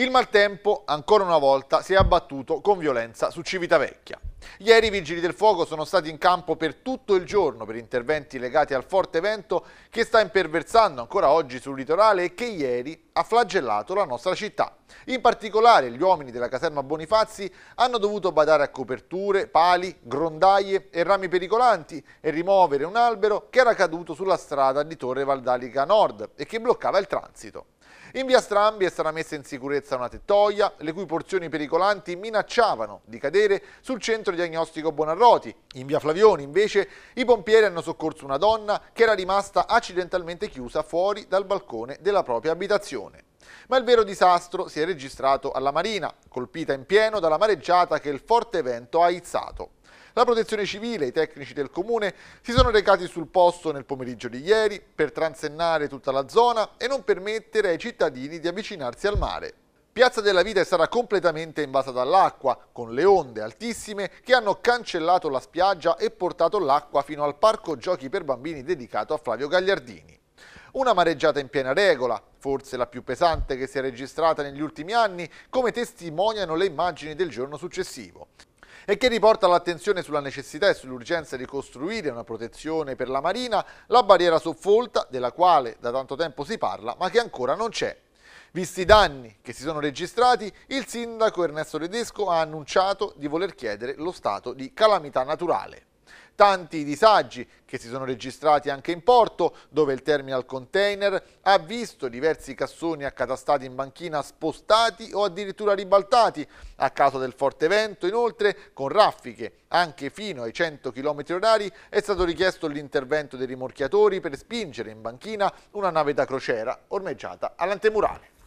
Il maltempo, ancora una volta, si è abbattuto con violenza su Civitavecchia. Ieri i vigili del fuoco sono stati in campo per tutto il giorno per interventi legati al forte vento che sta imperversando ancora oggi sul litorale e che ieri ha flagellato la nostra città. In particolare gli uomini della caserma Bonifazzi hanno dovuto badare a coperture, pali, grondaie e rami pericolanti e rimuovere un albero che era caduto sulla strada di Torre Valdalica Nord e che bloccava il transito. In via Strambi è stata messa in sicurezza una tettoia, le cui porzioni pericolanti minacciavano di cadere sul centro diagnostico Bonarroti. In via Flavioni, invece, i pompieri hanno soccorso una donna che era rimasta accidentalmente chiusa fuori dal balcone della propria abitazione. Ma il vero disastro si è registrato alla Marina, colpita in pieno dalla mareggiata che il forte vento ha izzato. La protezione civile e i tecnici del comune si sono recati sul posto nel pomeriggio di ieri per transennare tutta la zona e non permettere ai cittadini di avvicinarsi al mare. Piazza della Vita è stata completamente invasa dall'acqua, con le onde altissime che hanno cancellato la spiaggia e portato l'acqua fino al parco giochi per bambini dedicato a Flavio Gagliardini. Una mareggiata in piena regola, forse la più pesante che si è registrata negli ultimi anni, come testimoniano le immagini del giorno successivo e che riporta l'attenzione sulla necessità e sull'urgenza di costruire una protezione per la Marina, la barriera soffolta, della quale da tanto tempo si parla, ma che ancora non c'è. Visti i danni che si sono registrati, il sindaco Ernesto Tedesco ha annunciato di voler chiedere lo stato di calamità naturale. Tanti disagi che si sono registrati anche in porto, dove il terminal container ha visto diversi cassoni accatastati in banchina spostati o addirittura ribaltati a causa del forte vento. Inoltre, con raffiche anche fino ai 100 km h è stato richiesto l'intervento dei rimorchiatori per spingere in banchina una nave da crociera ormeggiata all'antemurale.